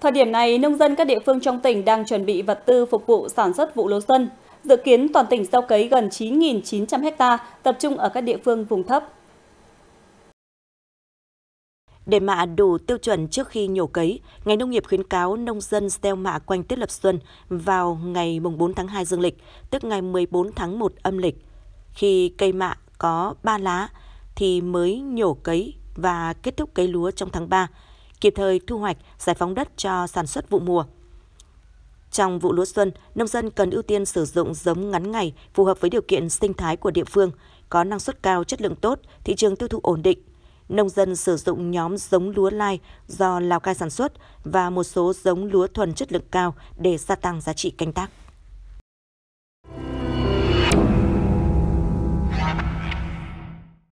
Thời điểm này, nông dân các địa phương trong tỉnh đang chuẩn bị vật tư phục vụ sản xuất vụ lúa xuân. Dự kiến toàn tỉnh gieo cấy gần 9.900 ha, tập trung ở các địa phương vùng thấp. Để mạ đủ tiêu chuẩn trước khi nhổ cấy, ngành nông nghiệp khuyến cáo nông dân gieo mạ quanh Tết Lập Xuân vào ngày 4 tháng 2 dương lịch, tức ngày 14 tháng 1 âm lịch. Khi cây mạ có 3 lá thì mới nhổ cấy và kết thúc cấy lúa trong tháng 3 kịp thời thu hoạch, giải phóng đất cho sản xuất vụ mùa. Trong vụ lúa xuân, nông dân cần ưu tiên sử dụng giống ngắn ngày phù hợp với điều kiện sinh thái của địa phương, có năng suất cao, chất lượng tốt, thị trường tiêu thụ ổn định. Nông dân sử dụng nhóm giống lúa lai do Lào Cai sản xuất và một số giống lúa thuần chất lượng cao để gia tăng giá trị canh tác.